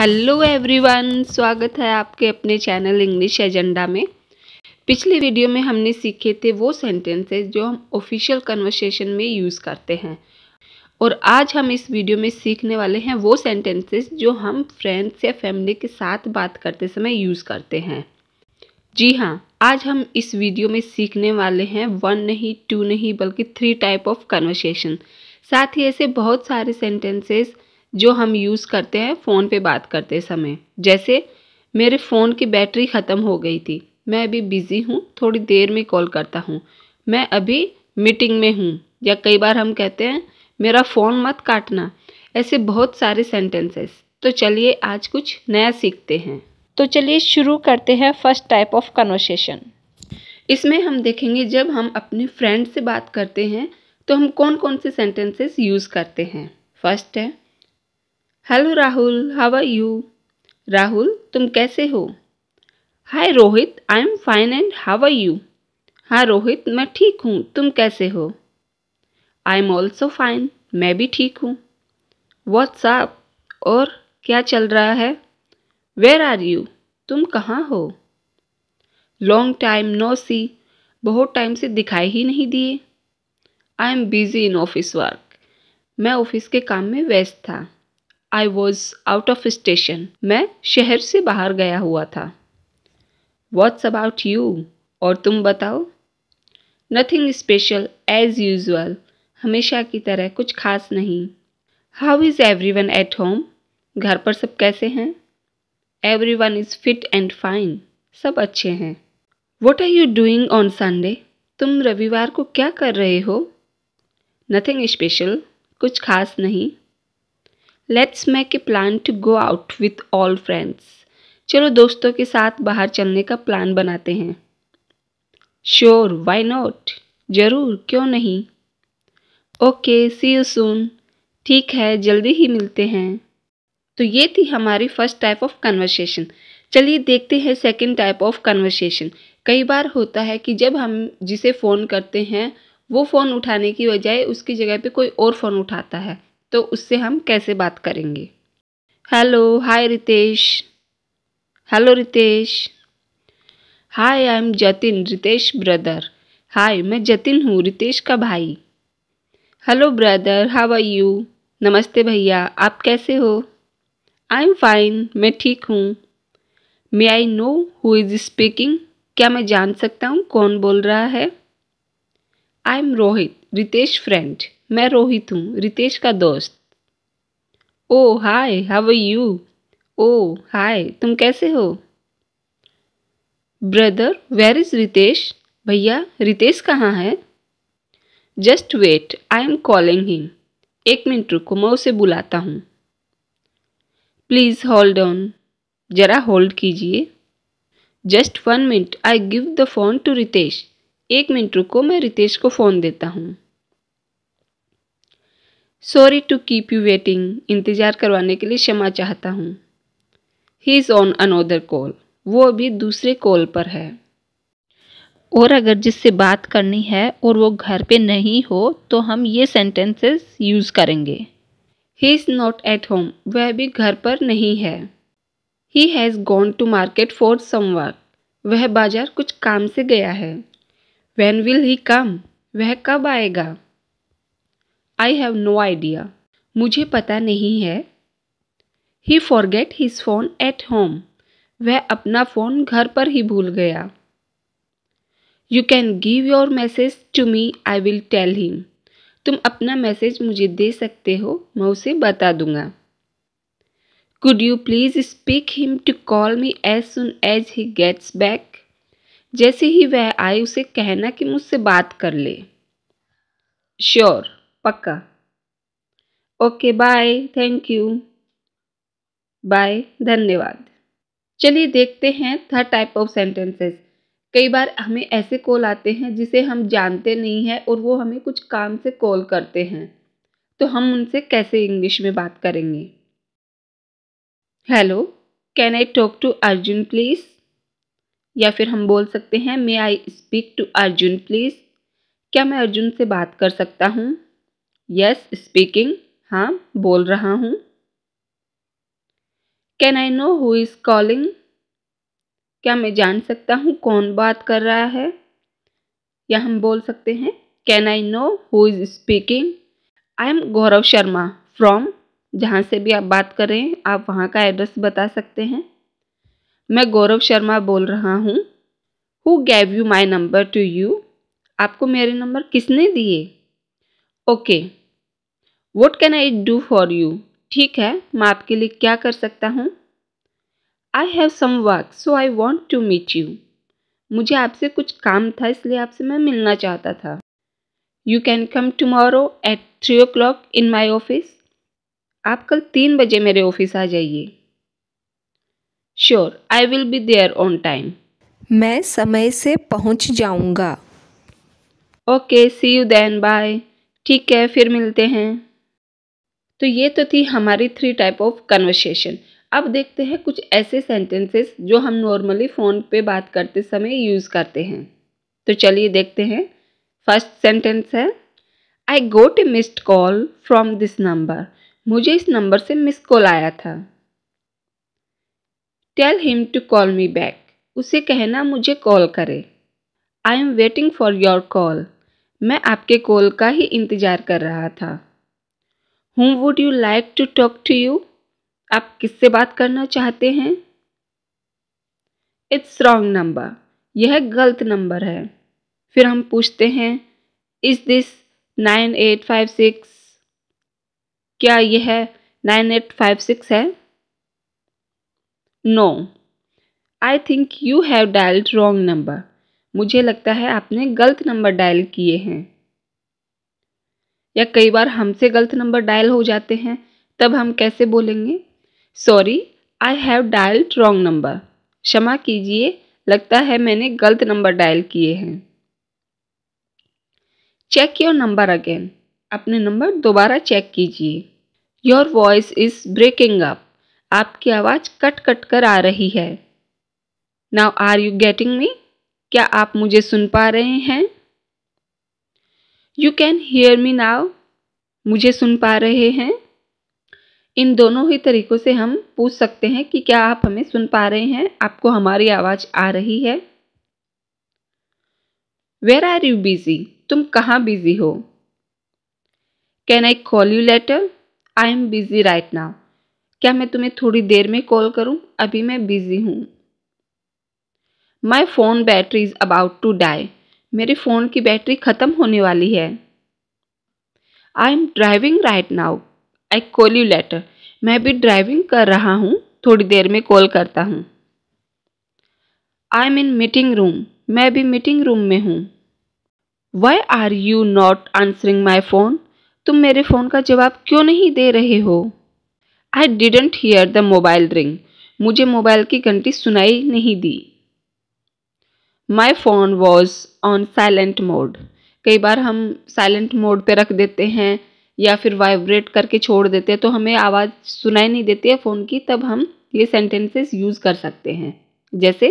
Hello everyone स्वागत है आपके अपने चैनल इंग्लिश एजेंडा में पिछले वीडियो में हमने सीखे थे वो सेंटेंसेस जो हम ऑफिशियल कन्वर्सेशन में यूज़ करते हैं और आज हम इस वीडियो में सीखने वाले हैं वो सेंटेंसेस जो हम फ्रेंड्स या फैमिली के साथ बात करते समय यूज़ करते हैं जी हाँ आज हम इस वीडियो में सीखने वाले हैं वन नहीं टू नहीं बल्कि थ्री टाइप ऑफ कन्वर्सेशन साथ ही ऐसे बहुत सारे सेंटेंसेस जो हम यूज़ करते हैं फ़ोन पे बात करते समय जैसे मेरे फ़ोन की बैटरी ख़त्म हो गई थी मैं अभी बिज़ी हूँ थोड़ी देर में कॉल करता हूँ मैं अभी मीटिंग में हूँ या कई बार हम कहते हैं मेरा फ़ोन मत काटना ऐसे बहुत सारे सेंटेंसेस तो चलिए आज कुछ नया सीखते हैं तो चलिए शुरू करते हैं फर्स्ट टाइप ऑफ कन्वर्सेशन इसमें हम देखेंगे जब हम अपने फ्रेंड से बात करते हैं तो हम कौन कौन से सेंटेंसेस यूज़ करते हैं फर्स्ट है hello Rahul how are you Rahul तुम कैसे हो hi Rohit I am fine and how are you हाँ रोहित मैं ठीक हूँ तुम कैसे हो आई एम ऑल्सो फाइन मैं भी ठीक हूँ व्हाट्सअप और क्या चल रहा है वेयर आर यू तुम कहाँ हो लॉन्ग टाइम नो सी बहुत टाइम से दिखाई ही नहीं दिए I am busy in office work मैं ऑफिस के काम में व्यस्त था I was out of station मैं शहर से बाहर गया हुआ था वॉट्स अबाउट यू और तुम बताओ नथिंग स्पेशल एज यूजल हमेशा की तरह कुछ खास नहीं how is every one at home घर पर सब कैसे हैं every one is fit and fine सब अच्छे हैं what are you doing on Sunday तुम रविवार को क्या कर रहे हो नथिंग स्पेशल कुछ खास नहीं let's make a plan to go out with all friends चलो दोस्तों के साथ बाहर चलने का प्लान बनाते हैं श्योर वाई नॉट जरूर क्यों नहीं ओके सी यू सून ठीक है जल्दी ही मिलते हैं तो ये थी हमारी फर्स्ट टाइप ऑफ कन्वर्सेशन चलिए देखते हैं सेकेंड टाइप ऑफ कन्वर्सेशन कई बार होता है कि जब हम जिसे फ़ोन करते हैं वो फ़ोन उठाने की बजाय उसकी जगह पे कोई और फ़ोन उठाता है तो उससे हम कैसे बात करेंगे hello hi Ritesh hello Ritesh hi I am Jatin Ritesh brother hi मैं जतिन हूँ रितेश का भाई hello brother how are you नमस्ते भैया आप कैसे हो आई एम फाइन मैं ठीक हूँ may I know who is speaking क्या मैं जान सकता हूँ कौन बोल रहा है I am Rohit Ritesh friend मैं रोहित हूँ रितेश का दोस्त ओ हाय हाव यू ओ हाय तुम कैसे हो ब्रदर वेर इज़ रितेश भैया रितेश कहाँ है just wait I am calling him एक मिनट रुको मैं उसे बुलाता हूँ प्लीज़ होल्ड ऑन ज़रा होल्ड कीजिए just one minute I give the phone to Ritesh एक मिनट रुको मैं रितेश को फ़ोन देता हूँ sorry to keep you waiting इंतज़ार करवाने के लिए क्षमा चाहता हूँ he is on another call वो अभी दूसरे कॉल पर है और अगर जिससे बात करनी है और वो घर पे नहीं हो तो हम ये सेंटेंसेस यूज़ करेंगे he is not at home वह अभी घर पर नहीं है he has gone to market for some work वह बाजार कुछ काम से गया है वैन विल ही कम वह कब आएगा आई हैव नो आइडिया मुझे पता नहीं है he forget his phone at home वह अपना फ़ोन घर पर ही भूल गया you can give your message to me I will tell him तुम अपना मैसेज मुझे दे सकते हो मैं उसे बता दूंगा could you please speak him to call me as soon as he gets back जैसे ही वह आए उसे कहना कि मुझसे बात कर ले श्योर sure. पक्का okay bye thank you bye धन्यवाद चलिए देखते हैं थर्ड टाइप ऑफ सेंटेंसेस कई बार हमें ऐसे कॉल आते हैं जिसे हम जानते नहीं हैं और वो हमें कुछ काम से कॉल करते हैं तो हम उनसे कैसे इंग्लिश में बात करेंगे hello can I talk to Arjun please या फिर हम बोल सकते हैं may I speak to Arjun please क्या मैं अर्जुन से बात कर सकता हूँ यस स्पीकिंग हाँ बोल रहा हूँ can I know who is calling क्या मैं जान सकता हूँ कौन बात कर रहा है या हम बोल सकते हैं can I know who is speaking I am Gaurav Sharma from जहाँ से भी आप बात करें आप वहाँ का एड्रेस बता सकते हैं मैं गौरव शर्मा बोल रहा हूँ who gave you my number to you आपको मेरे नंबर किसने दिए okay okay. What can I do for you ठीक है मैं आपके लिए क्या कर सकता हूँ I have some work so I want to meet you मुझे आपसे कुछ काम था इसलिए आपसे मैं मिलना चाहता था you can come tomorrow at three o'clock in my office आप कल तीन बजे मेरे ऑफिस आ जाइए sure I will be there on time मैं समय से पहुंच जाऊंगा okay see you then bye ठीक है फिर मिलते हैं तो ये तो थी हमारी थ्री टाइप ऑफ कन्वर्सेशन अब देखते हैं कुछ ऐसे सेंटेंसेस जो हम नॉर्मली फ़ोन पे बात करते समय यूज़ करते हैं तो चलिए देखते हैं फर्स्ट सेंटेंस है I got a missed call from this number मुझे इस नंबर से मिस कॉल आया था tell him to call me back उसे कहना मुझे कॉल करे I am waiting for your call मैं आपके कॉल का ही इंतज़ार कर रहा था whom would you like to talk to you आप किससे बात करना चाहते हैं इट्स रॉन्ग नंबर यह गलत नंबर है फिर हम पूछते हैं is this nine eight five six क्या यह नाइन एट फाइव सिक्स है no I think you have dialled wrong number मुझे लगता है आपने गलत नंबर डायल किए हैं या कई बार हमसे गलत नंबर डायल हो जाते हैं तब हम कैसे बोलेंगे sorry I have dialled wrong number क्षमा कीजिए लगता है मैंने गलत नंबर डायल किए हैं चेक योर नंबर अगेन अपने नंबर दोबारा चेक कीजिए your voice is breaking up आपकी आवाज़ कट कट कर आ रही है now are you getting me क्या आप मुझे सुन पा रहे हैं you can hear me now मुझे सुन पा रहे हैं इन दोनों ही तरीक़ों से हम पूछ सकते हैं कि क्या आप हमें सुन पा रहे हैं आपको हमारी आवाज़ आ रही है वेर आर यू बिज़ी तुम कहाँ बिज़ी हो can I call you later I am busy right now क्या मैं तुम्हें थोड़ी देर में कॉल करूँ अभी मैं बिज़ी हूँ my phone battery is about to die मेरे फ़ोन की बैटरी ख़त्म होने वाली है I am driving right now I call you later मैं भी ड्राइविंग कर रहा हूँ थोड़ी देर में कॉल करता हूँ I am in meeting room मैं भी मीटिंग रूम में हूँ why are you not answering my phone तुम मेरे फ़ोन का जवाब क्यों नहीं दे रहे हो I didn't hear the mobile ring मुझे मोबाइल की घंटी सुनाई नहीं दी my phone was on silent mode कई बार हम साइलेंट मोड पे रख देते हैं या फिर वाइब्रेट करके छोड़ देते हैं तो हमें आवाज़ सुनाई नहीं देती है फ़ोन की तब हम ये सेंटेंसेस यूज़ कर सकते हैं जैसे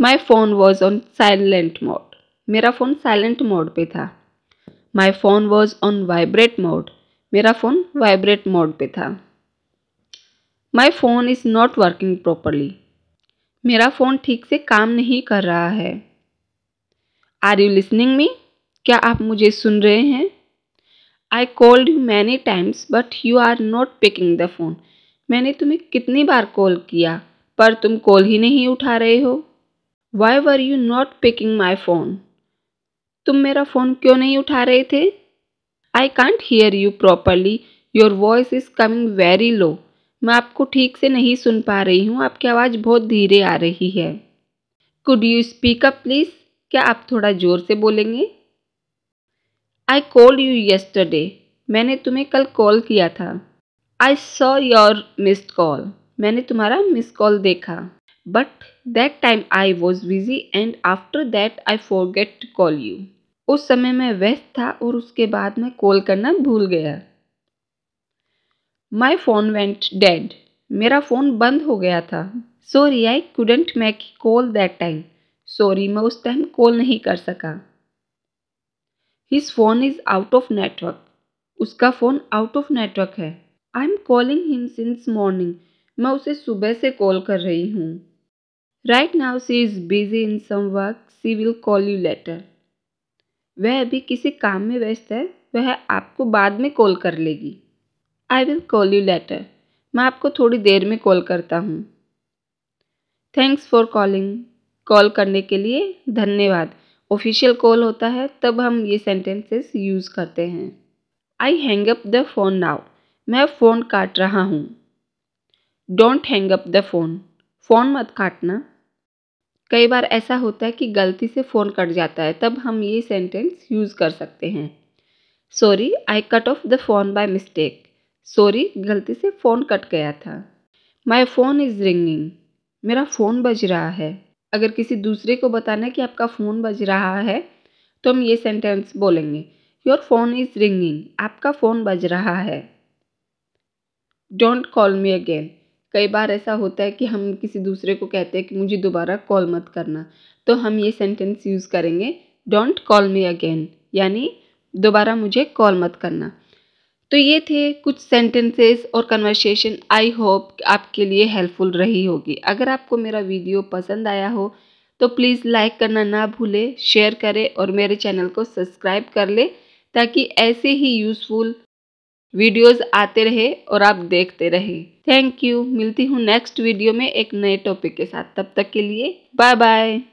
my phone was on silent mode मेरा फ़ोन साइलेंट मोड पे था my phone was on vibrate mode मेरा फ़ोन वाइब्रेट मोड पे था my phone is not working properly मेरा फ़ोन ठीक से काम नहीं कर रहा है आर यू लिसनिंग मी क्या आप मुझे सुन रहे हैं I called you many times but you are not picking the phone मैंने तुम्हें कितनी बार कॉल किया पर तुम कॉल ही नहीं उठा रहे हो why were you not picking my phone तुम मेरा फ़ोन क्यों नहीं उठा रहे थे I can't hear you properly your voice is coming very low मैं आपको ठीक से नहीं सुन पा रही हूँ आपकी आवाज़ बहुत धीरे आ रही है could you speak up please क्या आप थोड़ा ज़ोर से बोलेंगे आई कॉल यू येस्टरडे मैंने तुम्हें कल कॉल किया था I saw your missed call मैंने तुम्हारा मिस कॉल देखा but that time I was busy and after that I forget to call you उस समय मैं व्यस्त था और उसके बाद मैं कॉल करना भूल गया माई फ़ोन वेंट डेड मेरा फ़ोन बंद हो गया था sorry I couldn't make call that time sorry मैं उस टाइम कॉल नहीं कर सका his phone is out of network उसका फ़ोन आउट ऑफ नेटवर्क है I am calling him since morning मैं उसे सुबह से कॉल कर रही हूँ right now she is busy in some work she will call you later वह अभी किसी काम में व्यस्त है वह आपको बाद में कॉल कर लेगी I will call you later मैं आपको थोड़ी देर में कॉल करता हूँ थैंक्स फॉर कॉलिंग कॉल करने के लिए धन्यवाद ऑफिशियल कॉल होता है तब हम ये सेंटेंसेस यूज़ करते हैं I hang up the phone now मैं फ़ोन काट रहा हूँ don't hang up the phone phone मत काटना कई बार ऐसा होता है कि गलती से फ़ोन कट जाता है तब हम ये सेंटेंस यूज़ कर सकते हैं sorry I cut off the phone by mistake sorry गलती से फ़ोन कट गया था माई फ़ोन इज़ रिंगिंग मेरा फ़ोन बज रहा है अगर किसी दूसरे को बताना कि आपका फ़ोन बज रहा है तो हम ये सेंटेंस बोलेंगे योर फ़ोन इज़ रिंगिंग आपका फ़ोन बज रहा है डोंट कॉल मी अगेन कई बार ऐसा होता है कि हम किसी दूसरे को कहते हैं कि मुझे दोबारा कॉल मत करना तो हम ये सेंटेंस यूज़ करेंगे डोंट कॉल मी अगेन यानी दोबारा मुझे कॉल मत करना तो ये थे कुछ सेंटेंसेस और कन्वर्सेशन आई होप आपके लिए हेल्पफुल रही होगी अगर आपको मेरा वीडियो पसंद आया हो तो प्लीज़ लाइक करना ना भूले शेयर करें और मेरे चैनल को सब्सक्राइब कर ले ताकि ऐसे ही यूज़फुल वीडियोस आते रहे और आप देखते रहे थैंक यू मिलती हूँ नेक्स्ट वीडियो में एक नए टॉपिक के साथ तब तक के लिए बाय बाय